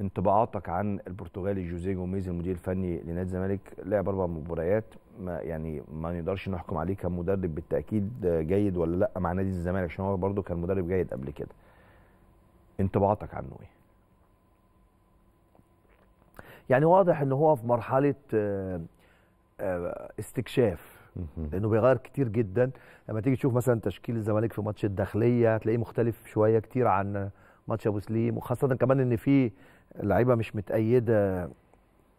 انطباعاتك عن البرتغالي جوزيه جوميز المدير الفني لنادي الزمالك لعب اربع مباريات ما يعني ما نقدرش نحكم عليه كمدرب بالتاكيد آه، جيد ولا لا مع نادي الزمالك عشان هو برده كان مدرب جيد قبل كده انطباعاتك عنه ايه يعني واضح ان هو في مرحله آه، آه، استكشاف لانه بيغير كتير جدا لما تيجي تشوف مثلا تشكيل الزمالك في ماتش الداخليه هتلاقيه مختلف شويه كتير عن ماتش ابو سليم وخاصه كمان ان في لعيبه مش متأيده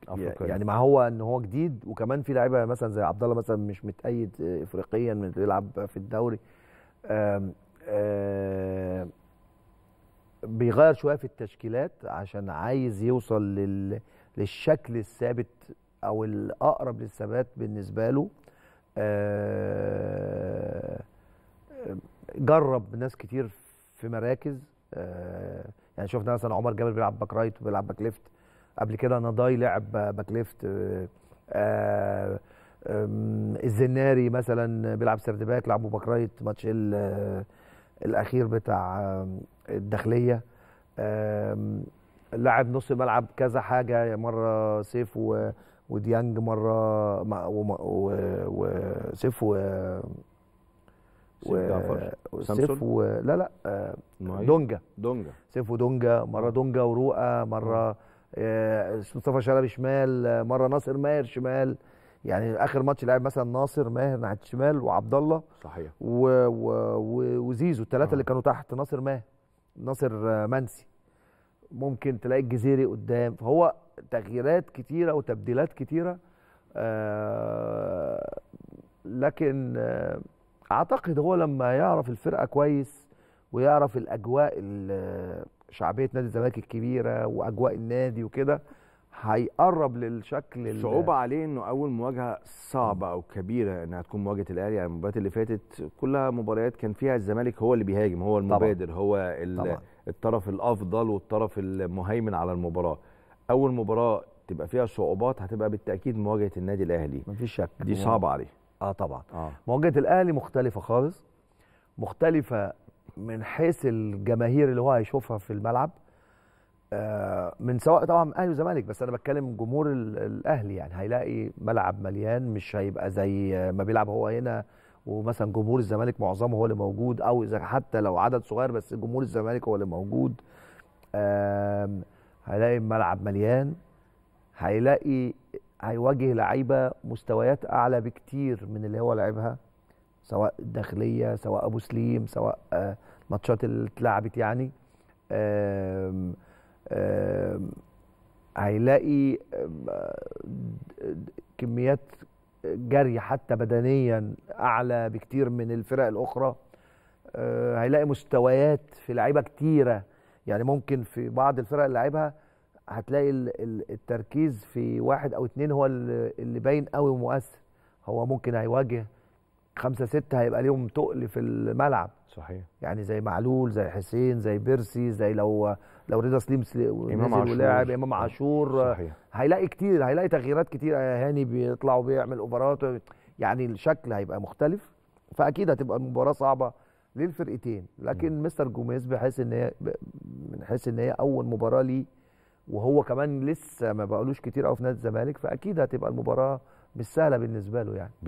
أفريقيا. يعني ما هو ان هو جديد وكمان في لعيبه مثلا زي عبد الله مثلا مش متأيد افريقيا من بيلعب في الدوري آم آم بيغير شويه في التشكيلات عشان عايز يوصل لل... للشكل الثابت او الاقرب للثبات بالنسبه له جرب ناس كتير في مراكز آه، يعني شفنا مثلا عمر جابر بيلعب باك رايت وبيلعب باك ليفت قبل كده نضاي لعب باك ليفت آه، آه، الزناري مثلا بيلعب سرد باك لعبه باك رايت ماتش الاخير بتاع الداخليه لاعب نص ملعب كذا حاجه يعني مره سيف وديانج مره وسيف و... سيف و... لا لا آه دونجا دونجا سيف ودونجا مره آه. دونجا ورؤى مره آه. آه مصطفى شلبي شمال آه، مره ناصر ماهر شمال يعني اخر ماتش لعب مثلا ناصر ماهر ناحيه الشمال وعبد الله صحيح و... و... و... وزيزو الثلاثه اللي كانوا تحت ناصر ماهر ناصر منسي ممكن تلاقي الجزيري قدام فهو تغييرات كتيره وتبديلات كتيره آه لكن آه اعتقد هو لما يعرف الفرقه كويس ويعرف الاجواء شعبيه نادي الزمالك الكبيره واجواء النادي وكده هيقرب للشكل صعوبه عليه انه اول مواجهه صعبه او كبيره انها تكون مواجهه الاهلي يعني المباريات اللي فاتت كلها مباريات كان فيها الزمالك هو اللي بيهاجم هو المبادر طبعًا. هو طبعًا. الطرف الافضل والطرف المهيمن على المباراه اول مباراه تبقى فيها صعوبات هتبقى بالتاكيد مواجهه النادي الاهلي مفيش شك دي صعبه عليه اه طبعا آه. مواجهه الاهلي مختلفه خالص مختلفه من حيث الجماهير اللي هو هيشوفها في الملعب آه من سواء طبعا اهلي وزمالك بس انا بتكلم جمهور الاهلي يعني هيلاقي ملعب مليان مش هيبقى زي ما بيلعب هو هنا ومثلا جمهور الزمالك معظمه هو اللي موجود او اذا حتى لو عدد صغير بس جمهور الزمالك هو اللي موجود آه هيلاقي الملعب مليان هيلاقي هيواجه لعيبه مستويات اعلى بكتير من اللي هو لعبها سواء الداخليه سواء ابو سليم سواء الماتشات آه، اللي اتلعبت يعني آم آم هيلاقي كميات جري حتى بدنيا اعلى بكتير من الفرق الاخرى آه، هيلاقي مستويات في لعيبه كتيره يعني ممكن في بعض الفرق اللي لعبها هتلاقي التركيز في واحد او اتنين هو اللي باين قوي ومؤثر هو ممكن هيواجه خمسه سته هيبقى ليهم تقل في الملعب صحيح يعني زي معلول زي حسين زي بيرسي زي لو لو رضا سليم امام عاشور امام عاشور صحيح. هيلاقي كتير هيلاقي تغييرات كتير هاني بيطلع وبيعمل اوفرات يعني الشكل هيبقى مختلف فاكيد هتبقى المباراه صعبه للفرقتين لكن م. مستر جوميز بحيث ان هي بحيث ان هي اول مباراه ليه وهو كمان لسه ما بقالوش كتير قوي في نادي الزمالك فاكيد هتبقى المباراه مش سهله بالنسبه له يعني